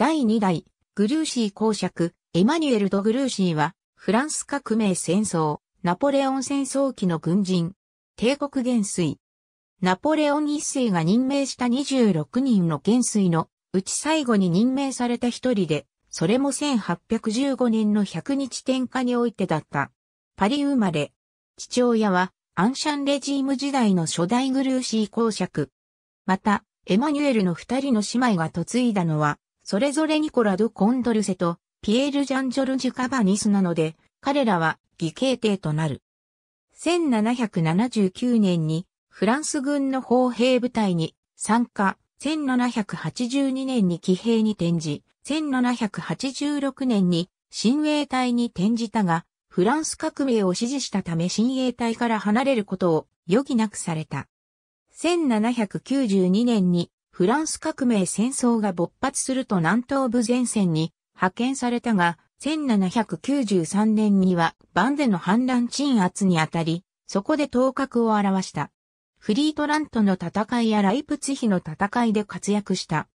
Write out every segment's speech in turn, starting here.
第2代、グルーシー公爵、エマニュエル・ド・グルーシーは、フランス革命戦争、ナポレオン戦争期の軍人、帝国元帥。ナポレオン一世が任命した26人の元帥の、うち最後に任命された一人で、それも1815年の100日天下においてだった。パリ生まれ。父親は、アンシャンレジーム時代の初代グルーシー公爵。また、エマニュエルの二人の姉妹が嫁いだのは、それぞれニコラ・ド・コンドルセとピエール・ジャン・ジョルジュ・カバニスなので、彼らは義兄弟となる。1779年にフランス軍の砲兵部隊に参加、1782年に騎兵に転じ、1786年に親衛隊に転じたが、フランス革命を支持したため親衛隊から離れることを余儀なくされた。1792年にフランス革命戦争が勃発すると南東部前線に派遣されたが、1793年にはバンデの反乱鎮圧にあたり、そこで頭角を現した。フリートラントの戦いやライプツヒの戦いで活躍した。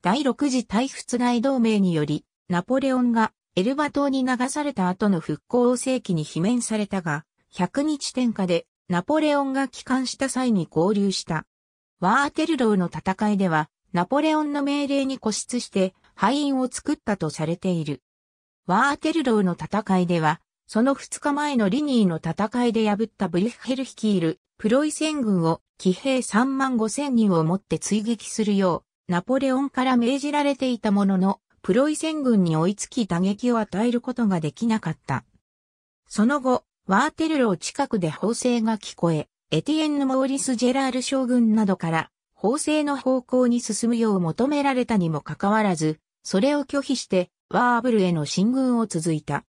第6次大仏大同盟により、ナポレオンがエルバ島に流された後の復興世紀に罷免されたが、100日天下でナポレオンが帰還した際に合流した。ワーテルローの戦いでは、ナポレオンの命令に固執して、敗因を作ったとされている。ワーテルローの戦いでは、その2日前のリニーの戦いで破ったブリッヘル率いるプロイセン軍を騎兵3万5千人をもって追撃するよう、ナポレオンから命じられていたものの、プロイセン軍に追いつき打撃を与えることができなかった。その後、ワーテルロー近くで砲声が聞こえ、エティエンヌ・モーリス・ジェラール将軍などから、法制の方向に進むよう求められたにもかかわらず、それを拒否して、ワーブルへの進軍を続いた。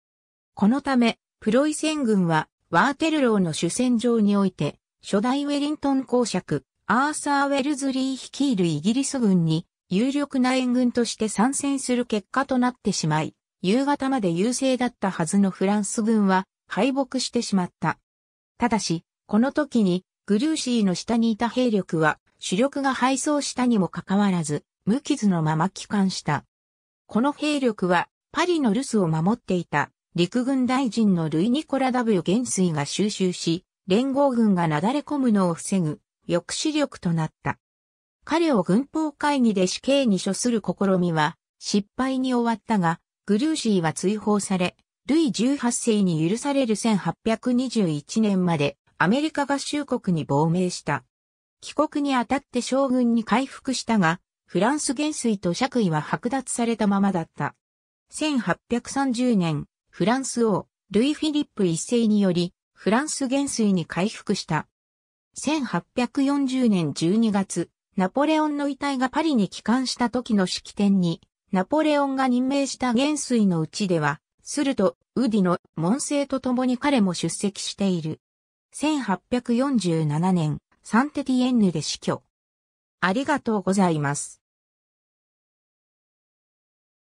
このため、プロイセン軍は、ワーテルローの主戦場において、初代ウェリントン公爵、アーサー・ウェルズリー率いるイギリス軍に、有力な援軍として参戦する結果となってしまい、夕方まで優勢だったはずのフランス軍は敗北してしまった。ただし、この時に、グルーシーの下にいた兵力は、主力が敗走したにもかかわらず、無傷のまま帰還した。この兵力は、パリの留守を守っていた、陸軍大臣のルイ・ニコラダ W 元帥が収集し、連合軍がなだれ込むのを防ぐ、抑止力となった。彼を軍法会議で死刑に処する試みは、失敗に終わったが、グルーシーは追放され、ルイ18世に許される1821年までアメリカ合衆国に亡命した。帰国にあたって将軍に回復したが、フランス元帥と爵位は剥奪されたままだった。1830年、フランス王、ルイ・フィリップ一世により、フランス元帥に回復した。1840年12月、ナポレオンの遺体がパリに帰還した時の式典に、ナポレオンが任命した元帥のうちでは、スルとウディの門生と共に彼も出席している。1847年、サンテティエンヌで死去。ありがとうございます。